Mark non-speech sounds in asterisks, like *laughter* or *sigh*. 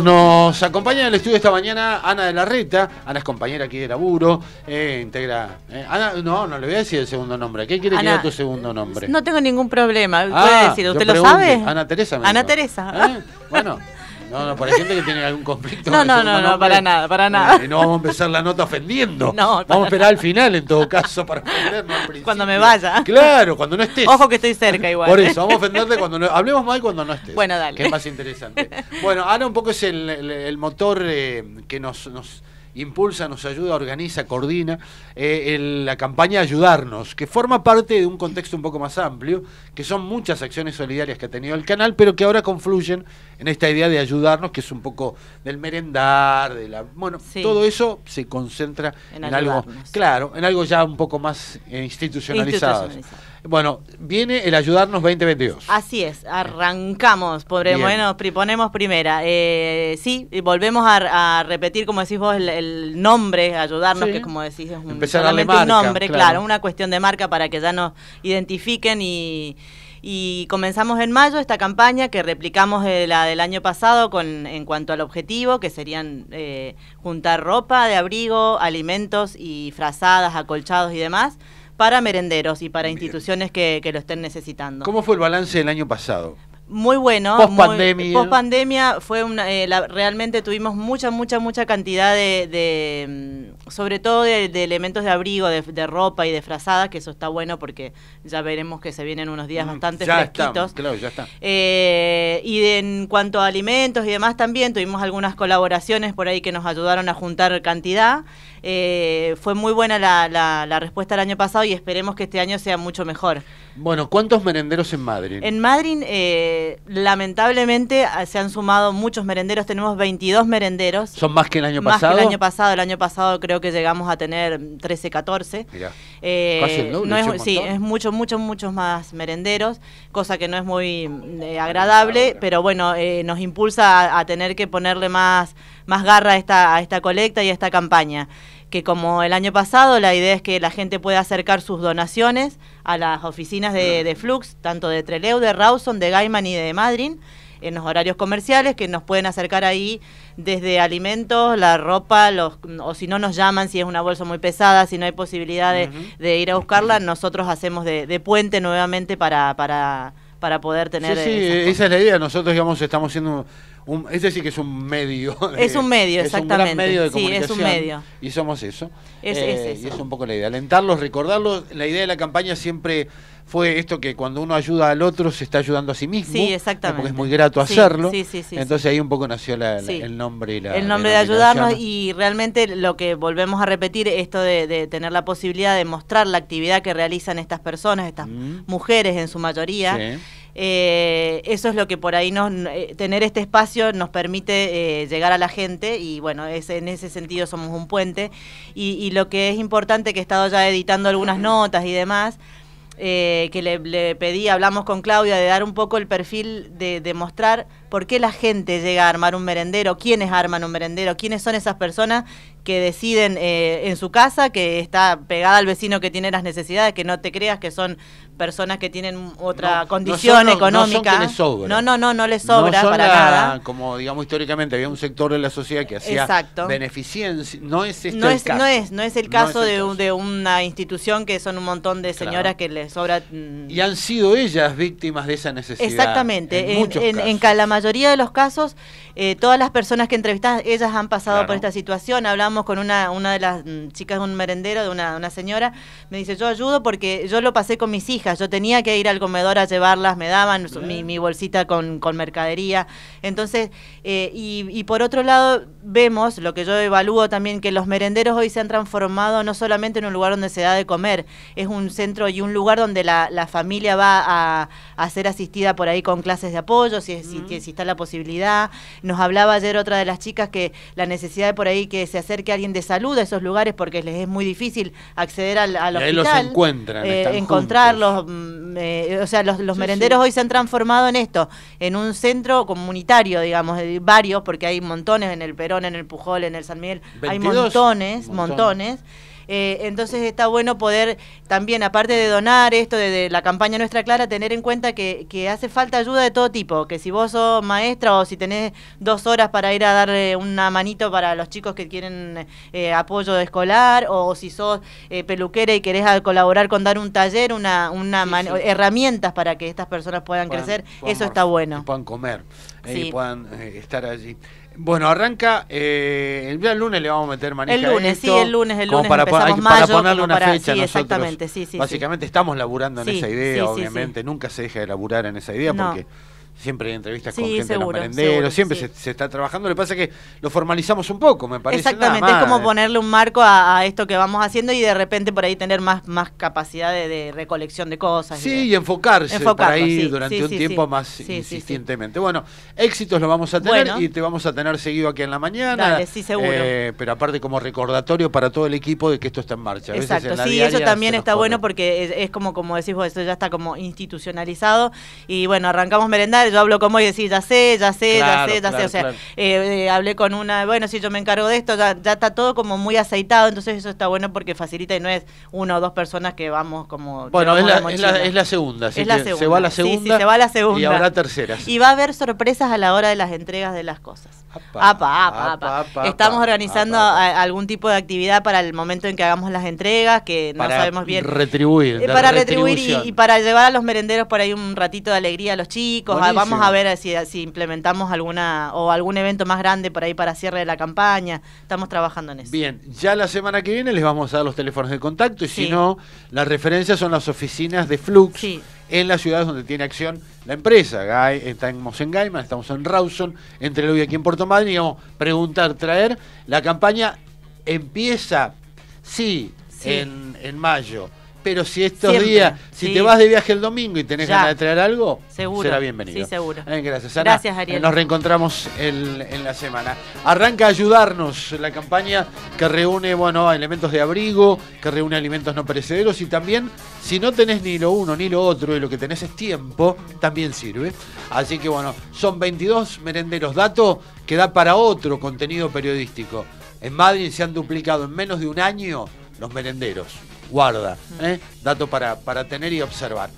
nos acompaña en el estudio esta mañana Ana de la Reta, Ana es compañera aquí de laburo, eh, integra... Eh, Ana, no, no le voy a decir el segundo nombre, ¿qué quiere que diga tu segundo nombre? No tengo ningún problema, puede ah, decir, ¿usted lo sabe? Ana Teresa. Ana Teresa. ¿Eh? Bueno. *laughs* No, no, para gente que tiene algún conflicto. No, no, no, no, para nada, para nada. Eh, no vamos a empezar la nota ofendiendo. *laughs* No, vamos a esperar al final, en todo caso, para ofendernos al *laughs* Cuando me vaya. Claro, cuando no estés. Ojo que estoy cerca igual. Por ¿eh? eso, vamos a ofenderte cuando no. Hablemos mal cuando no estés. Bueno, dale. Que es más interesante. Bueno, ahora un poco es el, motor eh, que nos impulsa, nos ayuda, organiza, coordina eh, la campaña Ayudarnos, que forma parte de un contexto un poco más amplio, que son muchas acciones solidarias que ha tenido el canal, pero que ahora confluyen en esta idea de ayudarnos, que es un poco del merendar, de la, bueno, todo eso se concentra en, algo, claro, en algo ya un poco más eh, institucionalizado. Bueno, viene el ayudarnos 2022. Así es, arrancamos, pobre, bueno, ponemos primera. Eh, sí, volvemos a, repetir, como decís vos, el, nombre, ayudarnos, que que como decís es un, nombre, claro. una cuestión de marca para que ya nos identifiquen y comenzamos en mayo esta campaña que replicamos eh, la del año pasado con en cuanto al objetivo que serían eh, juntar ropa de abrigo, alimentos y frazadas, acolchados y demás para merenderos y para instituciones que, que lo estén necesitando. ¿Cómo fue el balance del año pasado? muy bueno. Post pandemia. fue una, eh, realmente tuvimos mucha, mucha, mucha cantidad de, mm, sobre todo de, elementos de abrigo, de, ropa y de frazadas, que eso está bueno porque ya veremos que se vienen unos días mm, bastante fresquitos. claro, ya está. Eh, y en cuanto a alimentos y demás también tuvimos algunas colaboraciones por ahí que nos ayudaron a juntar cantidad. Eh, fue muy buena la, la, respuesta el año pasado y esperemos que este año sea mucho mejor. Bueno, ¿cuántos merenderos en Madrid? En Madrid... Eh, eh, lamentablemente ah, se han sumado muchos merenderos, tenemos 22 merenderos. ¿Son más que el año pasado? Más que el año pasado, el año pasado creo que llegamos a tener 13, 14. Eh, no sí, es mucho, mucho, muchos más merenderos, cosa que no es muy eh, agradable, pero bueno, nos impulsa a, tener que ponerle más, más garra esta, a esta colecta y a esta campaña que como el año pasado, la idea es que la gente pueda acercar sus donaciones a las oficinas de, de Flux, tanto de Treleu, de Rawson, de Gaiman y de Madryn, en los horarios comerciales, que nos pueden acercar ahí desde alimentos, la ropa, los, o si no nos llaman, si es una bolsa muy pesada, si no hay posibilidad de, de ir a buscarla, nosotros hacemos de, puente nuevamente para, para, para poder tener... Sí, sí esa es la idea, nosotros digamos estamos siendo es decir, que es un medio. *laughs* es un medio, exactamente. Es un medio de comunicación. Sí, es un medio. Y somos eso. Eh, es, eso. Y es un poco la idea. Alentarlos, recordarlos. La idea de la campaña siempre fue esto que cuando uno ayuda al otro se está ayudando a sí mismo. Sí, exactamente. Porque es muy grato hacerlo. Sí, sí, sí. Entonces ahí un poco nació la, el nombre y la. El nombre de ayudarnos y realmente lo que volvemos a repetir, esto de, tener la posibilidad de mostrar la actividad que realizan estas personas, estas mm. mujeres en su mayoría eh, eso es lo que por ahí nos, eh, tener este espacio nos permite eh, llegar a la gente y bueno, es, en ese sentido somos un puente. Y, lo que es importante, que he estado ya editando algunas notas y demás, eh, que le, pedí, hablamos con Claudia, de dar un poco el perfil, de, de mostrar por qué la gente llega a armar un merendero, quiénes arman un merendero, quiénes son esas personas que deciden eh, en su casa, que está pegada al vecino que tiene las necesidades, que no te creas que son personas que tienen otra condición económica. No, no, no, no, les sobra para nada. Como digamos históricamente había un sector de la sociedad que hacía beneficiencia. no es este no el es, caso. No es, el caso, de, una institución que son un montón de señoras que les sobra. Mm. Y han sido ellas víctimas de esa necesidad. Exactamente, en, en, mayoría de los casos, eh, todas las personas que entrevistadas ellas han pasado por esta situación. Hablamos con una, una de las mm, chicas de un merendero, de una, señora, me dice, yo ayudo porque yo lo pasé con mis hijas, yo tenía que ir al comedor a llevarlas, me daban mi, bolsita con, mercadería. Entonces, eh, y, por otro lado, vemos, lo que yo evalúo también, que los merenderos hoy se han transformado no solamente en un lugar donde se da de comer, es un centro y un lugar donde la, familia va a, ser asistida por ahí con clases de apoyo, si, si está la posibilidad. Nos hablaba ayer otra de las chicas que la necesidad de por ahí que se acerque alguien de salud a esos lugares porque les es muy difícil acceder al, al hospital. los eh, encontrarlos. Mm, eh, o sea, los, los merenderos hoy se han transformado en esto, en un centro comunitario, digamos, varios, porque hay montones en el Perón, en el Pujol, en el San Miguel, hay montones. montones eh, entonces está bueno poder también, aparte de donar esto de, la campaña Nuestra Clara, tener en cuenta que, hace falta ayuda de todo tipo, que si vos sos maestra o si tenés dos horas para ir a darle eh, una manito para los chicos que quieren eh, apoyo escolar, o si sos eh, peluquera y querés ah, colaborar con dar un taller, una, una herramientas para que estas personas puedan, crecer, eso está bueno. Y puedan comer y puedan estar allí. Bueno, arranca eh, el, día lunes le vamos a meter manija El lunes, sí, el lunes, el lunes para, empezamos para ponerle una fecha nosotros, exactamente, sí, sí, Básicamente estamos laburando en esa idea, obviamente, nunca se deja de laburar en esa idea porque siempre hay entrevistas con gente de siempre se, está trabajando. Lo que pasa que lo formalizamos un poco, me parece. Exactamente, es como ponerle un marco a, esto que vamos haciendo y de repente por ahí tener más, más capacidad de, recolección de cosas. Sí, y, enfocarse por ahí durante un tiempo más insistentemente. Bueno, éxitos lo vamos a tener y te vamos a tener seguido aquí en la mañana. Dale, sí, seguro. Eh, pero aparte como recordatorio para todo el equipo de que esto está en marcha. Exacto, sí, eso también está bueno porque es, como, como decís vos, esto ya está como institucionalizado y bueno, arrancamos merendar yo hablo como y decís, ya sé, ya sé, ya sé, ya sé. O sea, eh, eh, hablé con una, bueno, si yo me encargo de esto, ya, está todo como muy aceitado, entonces eso está bueno porque facilita y no es una o dos personas que vamos como. Bueno, es la, segunda, se va la segunda. Sí, se va la segunda. Y habrá terceras. Y va a haber sorpresas a la hora de las entregas de las cosas. Apa, Estamos organizando algún tipo de actividad para el momento en que hagamos las entregas, que no sabemos bien. Retribuir. Eh, para retribuir y, para llevar a los merenderos por ahí un ratito de alegría a los chicos, vamos a ver si, si implementamos alguna o algún evento más grande por ahí para cierre de la campaña. Estamos trabajando en eso. Bien, ya la semana que viene les vamos a dar los teléfonos de contacto y si no, las referencias son las oficinas de Flux. en las ciudades donde tiene acción la empresa. está estamos en Gaiman, estamos en Rawson, entre Luis y aquí en Puerto Madryn, a preguntar, traer. La campaña empieza, sí, sí. En, en mayo pero si estos días, si te vas de viaje el domingo y tenés ganas de traer algo, será bienvenido. Sí, seguro. Eh, gracias, Ana. Gracias, Ariel. Eh, nos reencontramos en la semana. Arranca a ayudarnos la campaña que reúne, bueno, elementos de abrigo, que reúne alimentos no perecederos y también, si no tenés ni lo uno ni lo otro y lo que tenés es tiempo, también sirve. Así que, bueno, son 22 merenderos. Dato que da para otro contenido periodístico. En Madrid se han duplicado en menos de un año los merenderos guarda. ¿eh? Dato para, para tener y observar.